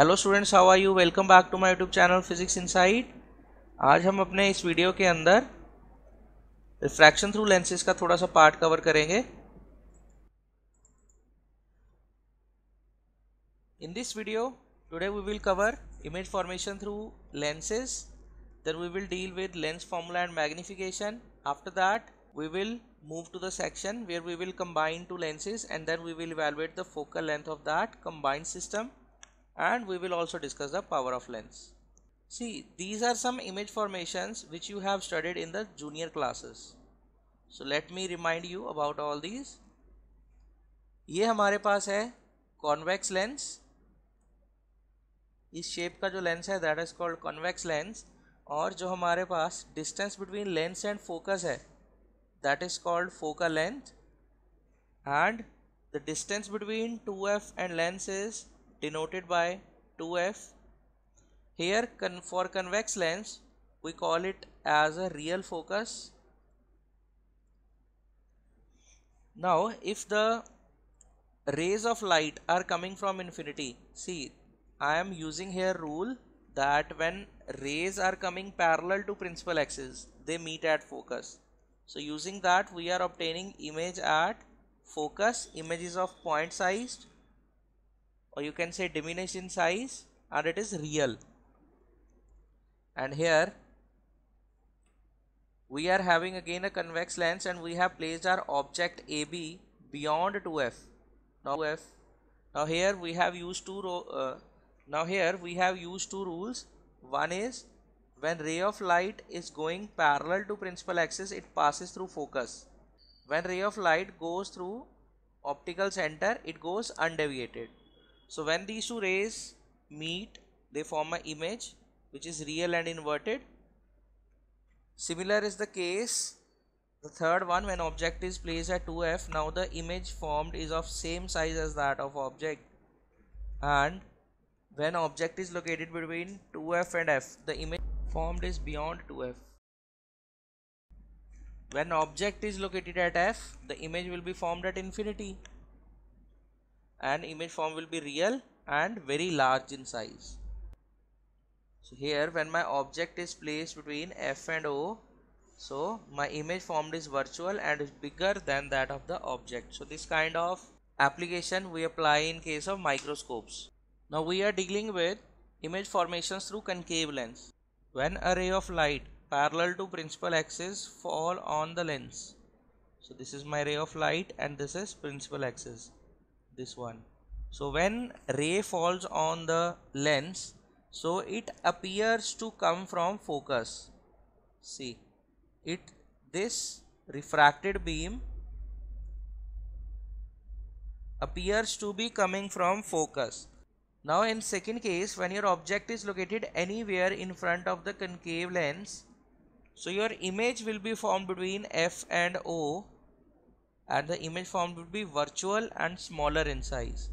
Hello students how are you welcome back to my YouTube channel physics insight आज हम अपने इस video के अंदर रिफ्रैक्शन थ्रू लेंसेज का थोड़ा सा पार्ट कवर करेंगे in this video today we will cover image formation through lenses then we will deal with lens formula and magnification after that we will move to the section where we will combine two lenses and then we will evaluate the focal length of that combined system and we will also discuss the power of lens. See these are some image formations which you have studied in the junior classes. So let me remind you about all these. ये हमारे पास है convex lens इस shape का जो lens है that is called called convex lens और जो हमारे पास distance between lens and focus है that is called focal length and the distance between 2f and lens is denoted by 2f here con for convex lens we call it as a real focus now if the rays of light are coming from infinity see I am using here rule that when rays are coming parallel to principal axis they meet at focus so using that we are obtaining image at focus images of point sized or you can say diminish in size and it is real and here we are having again a convex lens and we have placed our object AB beyond 2f now 2f now here we have used two uh, now here we have used two rules one is when ray of light is going parallel to principal axis it passes through focus when ray of light goes through optical center it goes undeviated so when these two rays meet they form an image which is real and inverted similar is the case the third one when object is placed at 2f now the image formed is of same size as that of object and when object is located between 2f and f the image formed is beyond 2f when object is located at f the image will be formed at infinity and image form will be real and very large in size so here when my object is placed between f and o so my image formed is virtual and is bigger than that of the object so this kind of application we apply in case of microscopes now we are dealing with image formations through concave lens when a ray of light parallel to principal axis fall on the lens so this is my ray of light and this is principal axis this one so when ray falls on the lens so it appears to come from focus see it this refracted beam appears to be coming from focus now in second case when your object is located anywhere in front of the concave lens so your image will be formed between f and o and the image formed would be virtual and smaller in size.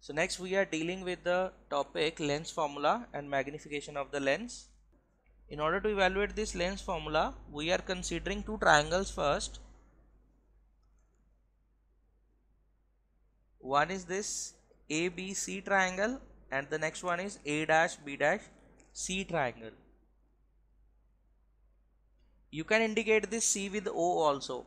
So next we are dealing with the topic lens formula and magnification of the lens. In order to evaluate this lens formula, we are considering two triangles first. One is this ABC triangle and the next one is A dash B dash C triangle. You can indicate this C with O also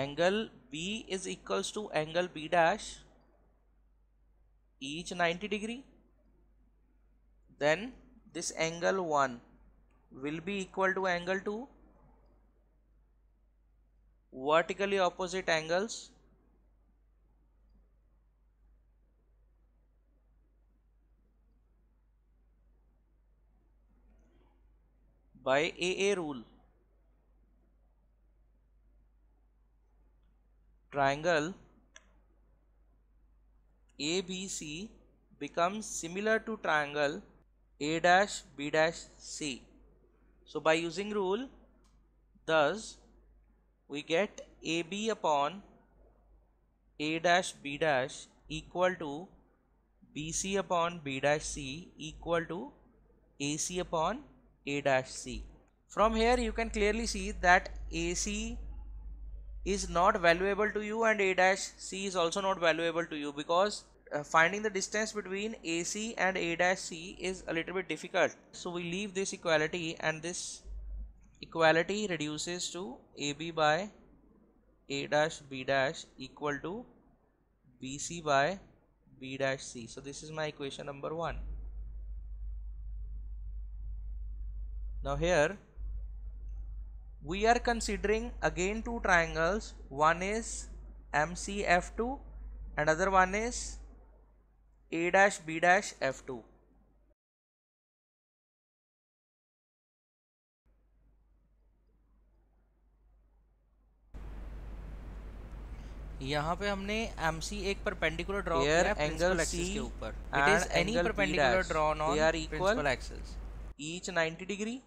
angle B is equals to angle B dash each 90 degree then this angle 1 will be equal to angle 2 vertically opposite angles by AA rule triangle ABC becomes similar to triangle A dash B dash C. So by using rule thus we get AB upon A dash B dash equal to BC upon B dash C equal to AC upon A dash C. From here you can clearly see that AC is not valuable to you and a dash c is also not valuable to you because uh, finding the distance between AC and A dash C is a little bit difficult. So we leave this equality and this equality reduces to AB by A dash B dash equal to BC by B dash C. So this is my equation number one. Now here we are considering again two triangles one is MCF2 another one is A dash B dash F2 यहाँ पे हमने it is any perpendicular drawn on principal axis each 90 degree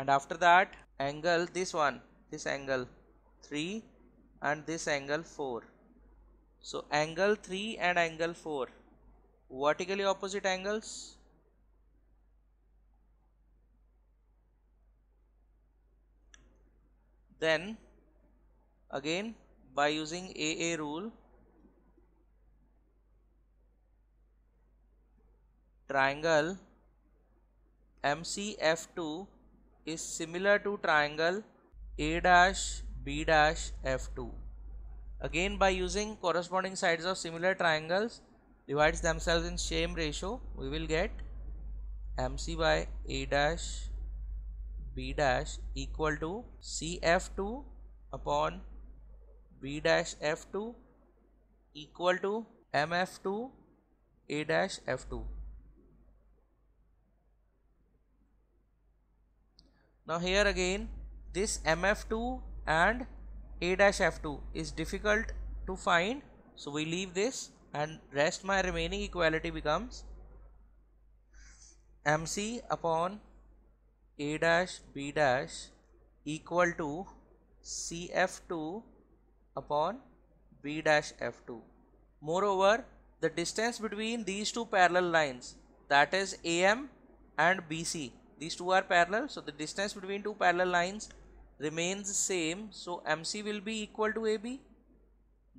and after that angle this one this angle 3 and this angle 4 so angle 3 and angle 4 vertically opposite angles then again by using AA rule triangle MCF2 is similar to triangle A dash B dash F2. Again by using corresponding sides of similar triangles divides themselves in same ratio we will get MC by A dash B dash equal to CF2 upon B dash F2 equal to MF2 A dash F2. now here again this mf2 and a dash f2 is difficult to find so we leave this and rest my remaining equality becomes mc upon a dash b dash equal to cf2 upon b dash f2 moreover the distance between these two parallel lines that is am and bc these two are parallel so the distance between two parallel lines remains same so MC will be equal to AB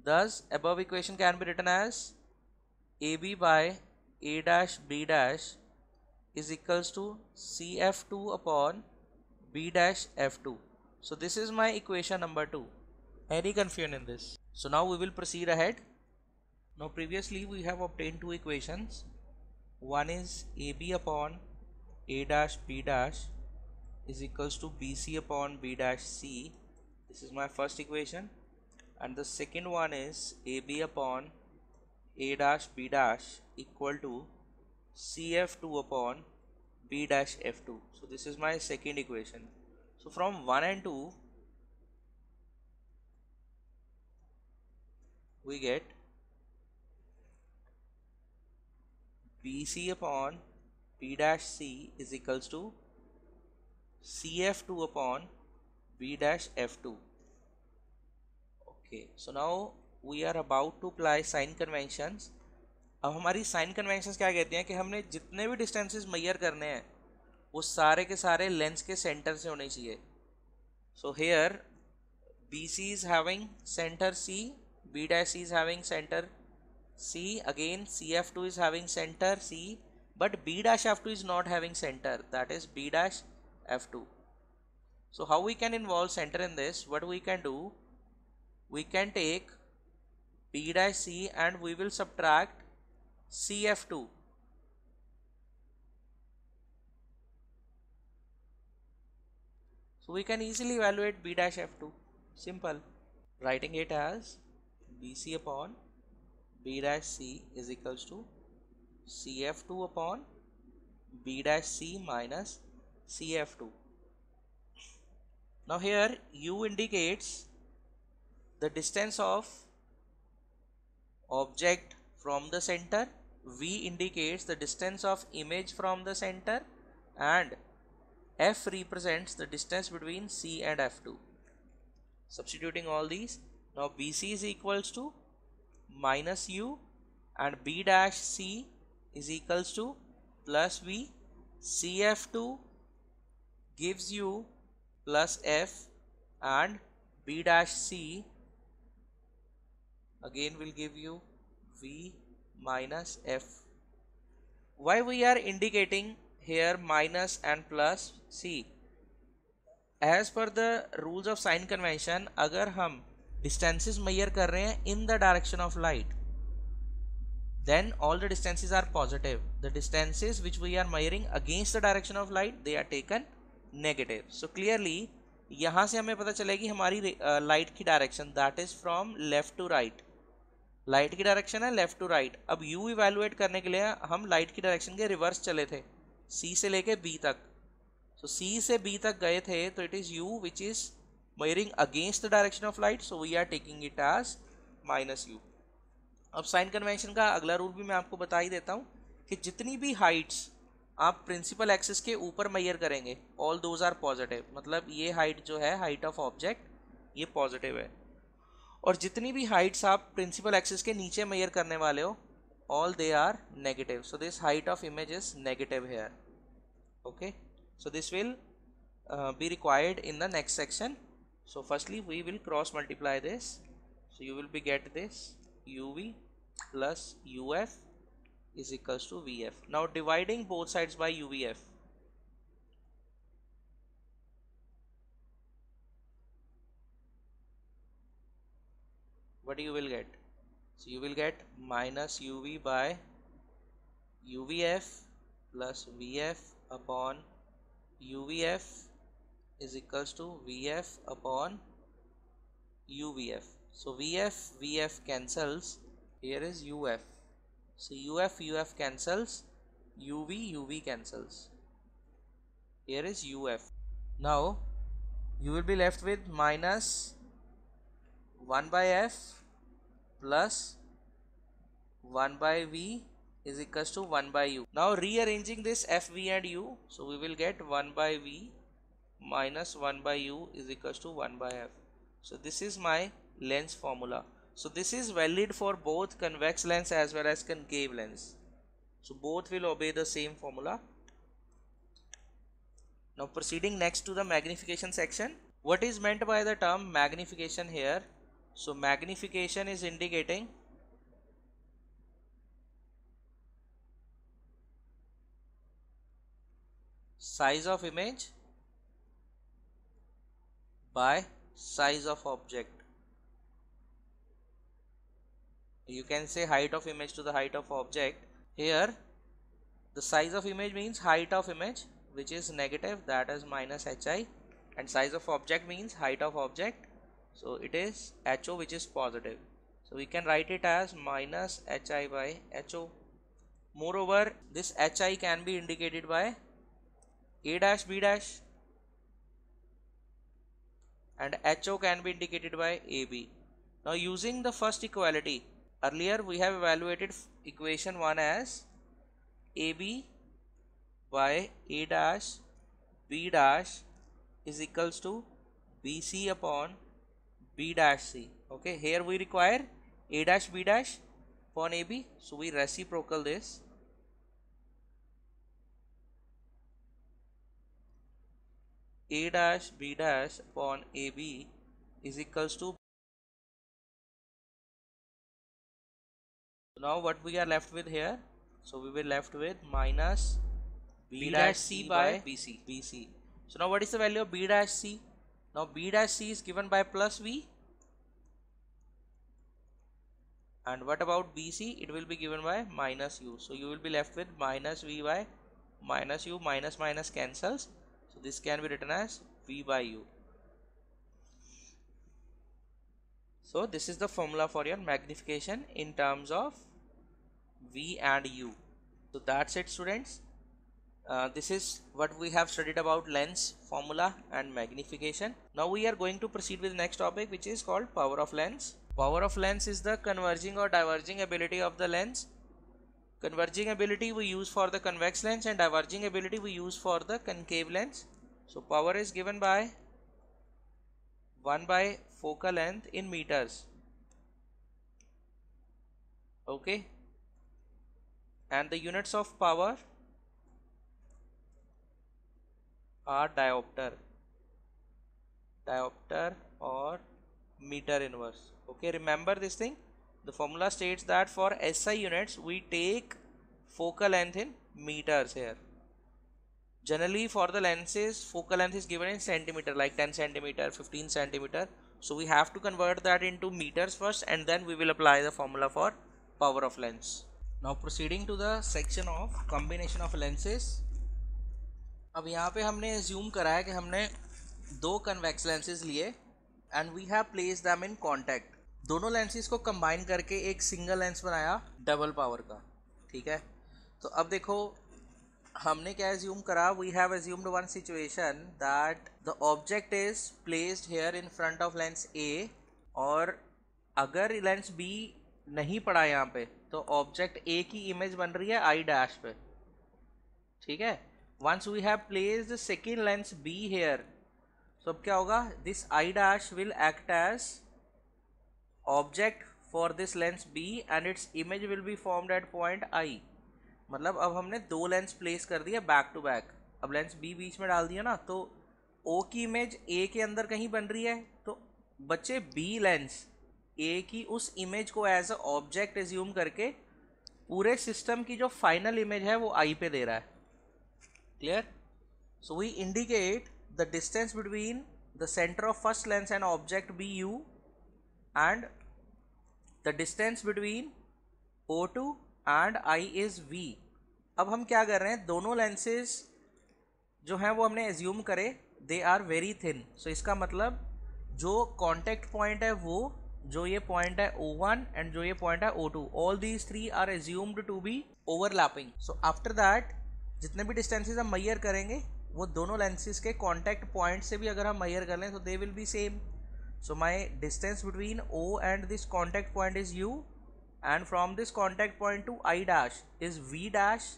thus above equation can be written as AB by A dash B dash is equals to CF2 upon B dash F2 so this is my equation number 2 any confusion in this so now we will proceed ahead now previously we have obtained two equations one is AB upon a dash b dash is equals to bc upon b dash c this is my first equation and the second one is ab upon a dash b dash equal to cf2 upon b dash f2 so this is my second equation so from 1 and 2 we get bc upon P dash C is equals to CF2 upon B dash F2. Okay, so now we are about to apply sign conventions. अब हमारी sign convention क्या कहती हैं कि हमने जितने भी distances मैयर करने हैं वो सारे के सारे लेंस के सेंटर से होने चाहिए so here B C is having centre C B dash C is having centre C again C F two is having centre C but b dash f2 is not having center that is b dash f2 so how we can involve center in this what we can do we can take b dash c and we will subtract cf2 so we can easily evaluate b dash f2 simple writing it as bc upon b dash c is equals to CF2 upon B dash C minus CF2. Now here U indicates the distance of object from the center, V indicates the distance of image from the center and F represents the distance between C and F2. Substituting all these, now BC is equals to minus U and B dash C is equals to plus V CF2 gives you plus F and B dash C again will give you V minus F. Why we are indicating here minus and plus C? As per the rules of sign convention, agar hum distances measure kar rahe in the direction of light, then all the distances are positive the distances which we are measuring against the direction of light they are taken negative so clearly यहाँ से हमें पता चलेगी हमारी light की direction that is from left to right light की direction है left to right अब यू इवेलुएट करने के लिए हम लाइट की डायरेक्शन के रिवर्स चले थे सी से लेके बी तक सो so, सी से बी तक गए थे तो it is u which is measuring against the direction of light so we are taking it as minus u अब साइन कन्वेंशन का अगला रूल भी मैं आपको बता ही देता हूँ कि जितनी भी हाइट्स आप प्रिंसिपल एक्सिस के ऊपर मैयर करेंगे ऑल दोज आर पॉजिटिव मतलब ये हाइट जो है हाइट ऑफ ऑब्जेक्ट ये पॉजिटिव है और जितनी भी हाइट्स आप प्रिंसिपल एक्सिस के नीचे मैयर करने वाले हो all they are negative so this height of image is negative here okay so this will be required in the next section so firstly we will cross multiply this so you will be get this UV plus UF is equals to VF. Now dividing both sides by UVF. What you will get? So you will get minus UV by UVF plus VF upon UVF is equals to VF upon UVF so vf vf cancels here is uf so uf uf cancels uv uv cancels here is uf now you will be left with minus 1 by f plus 1 by v is equals to 1 by u now rearranging this f v and u so we will get 1 by v minus 1 by u is equals to 1 by f so this is my lens formula so this is valid for both convex lens as well as concave lens so both will obey the same formula now proceeding next to the magnification section what is meant by the term magnification here so magnification is indicating size of image by size of object you can say height of image to the height of object here the size of image means height of image which is negative that is minus hi and size of object means height of object so it is ho which is positive so we can write it as minus hi by ho moreover this hi can be indicated by a dash b dash and ho can be indicated by ab now using the first equality earlier we have evaluated equation 1 as AB by A dash B dash is equals to BC upon B dash C okay here we require A dash B dash upon AB so we reciprocal this A dash B dash upon AB is equals to so now what we are left with here so we were left with minus b, b dash c by bc bc so now what is the value of b dash c now b dash c is given by plus v and what about bc it will be given by minus u so you will be left with minus v by minus u minus minus cancels so this can be written as v by u so this is the formula for your magnification in terms of v and u so that's it students uh, this is what we have studied about lens formula and magnification now we are going to proceed with next topic which is called power of lens power of lens is the converging or diverging ability of the lens converging ability we use for the convex lens and diverging ability we use for the concave lens so power is given by 1 by focal length in meters okay and the units of power are diopter diopter or meter inverse okay remember this thing the formula states that for SI units we take focal length in meters here generally for the lenses focal length is given in centimeter like 10 centimeter 15 centimeter so we have to convert that into meters first and then we will apply the formula for power of lens now proceeding to the section of combination of lenses अब यहाँ पे हमने ज्यूम करा है कि हमने दो convex lenses लिए and we have place them in contact दोनों लेंसेज को कंबाइन करके एक सिंगल लेंस बनाया डबल पावर का ठीक है तो अब देखो हमने क्या एज्यूम करा we have assumed one situation that the object is placed here in front of lens A और अगर लेंस बी नहीं पड़ा यहाँ पे तो ऑब्जेक्ट ए की इमेज बन रही है आई डैश पे ठीक है once we have place the second lens B here so अब क्या होगा this I dash will act as object for this lens B and its image will be formed at point I मतलब अब हमने दो लेंस प्लेस कर दिया back to back अब लेंस बी बीच में डाल दिया ना तो ओ की इमेज ए के अंदर कहीं बन रही है तो बच्चे बी लेंस ए की उस इमेज को एज अ ऑब्जेक्ट एज्यूम करके पूरे सिस्टम की जो फाइनल इमेज है वो आई पे दे रहा है clear so we indicate the distance between the centre of first lens and object be u and the distance between O two and I is v अब हम क्या कर रहे हैं दोनों लेंसेज जो हैं वो हमने एज्यूम करे they are very thin so इसका मतलब जो कॉन्टेक्ट पॉइंट है वो जो ये पॉइंट है ओ वन एंड जो ये पॉइंट है O two all these three are assumed to be overlapping so after that जितने भी डिस्टेंसेज हम मैयर करेंगे वो दोनों लेंसेज के कॉन्टैक्ट पॉइंट से भी अगर हम मैयर कर लें तो they will be same so my distance between O and this contact point is u and from this contact point to I dash is v dash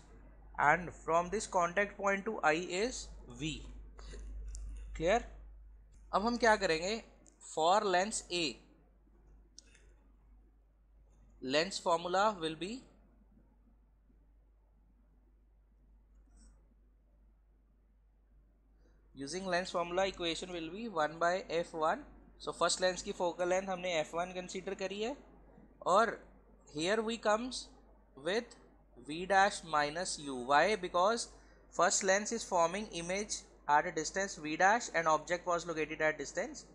and from this contact point to I is v clear अब हम क्या करेंगे for lens A lens formula will be using lens formula equation will be 1 by f1 so first lens ki focal length हमने f1 consider kari hai और here we comes with v dash minus u why because first lens is forming image at a distance v dash and object was located at distance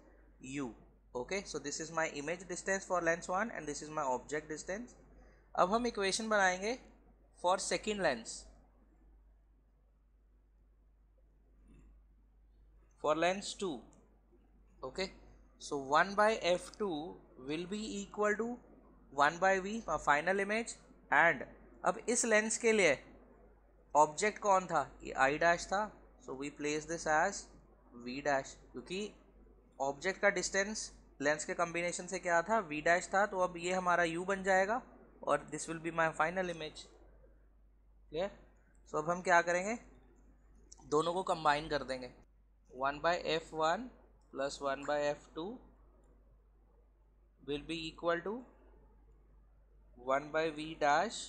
u okay so this is my image distance for lens one and this is my object distance अब हम equation बनाएंगे for second lens for lens two okay so one by f two will be equal to one by v final image and अब इस lens के लिए object कौन था ये आई डैश था so we place this as v dash क्योंकि object का डिस्टेंस लेंस के कॉम्बिनेशन से क्या था वी डैश था तो अब ये हमारा यू बन जाएगा और this will be my final image clear so अब हम क्या करेंगे दोनों को कंबाइन कर देंगे one by f one plus one by f two will be equal to one by v dash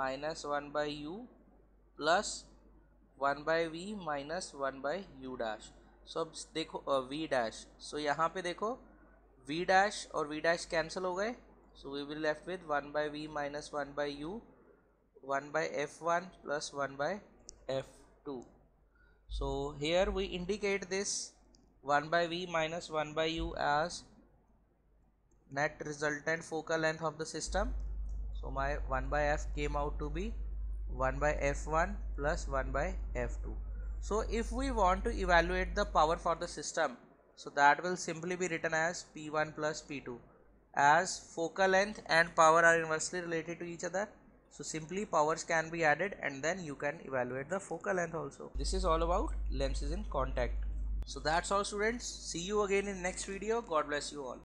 minus one by u plus one by v minus one by u dash so अब देखो we dash so यहाँ पे देखो v dash or v dash cancel हो so we will left with 1 by v minus 1 by u 1 by f1 plus 1 by f2 so here we indicate this 1 by v minus 1 by u as net resultant focal length of the system so my 1 by f came out to be 1 by f1 plus 1 by f2 so if we want to evaluate the power for the system so that will simply be written as P1 plus P2 as focal length and power are inversely related to each other. So simply powers can be added and then you can evaluate the focal length also. This is all about lenses in contact. So that's all students. See you again in next video. God bless you all.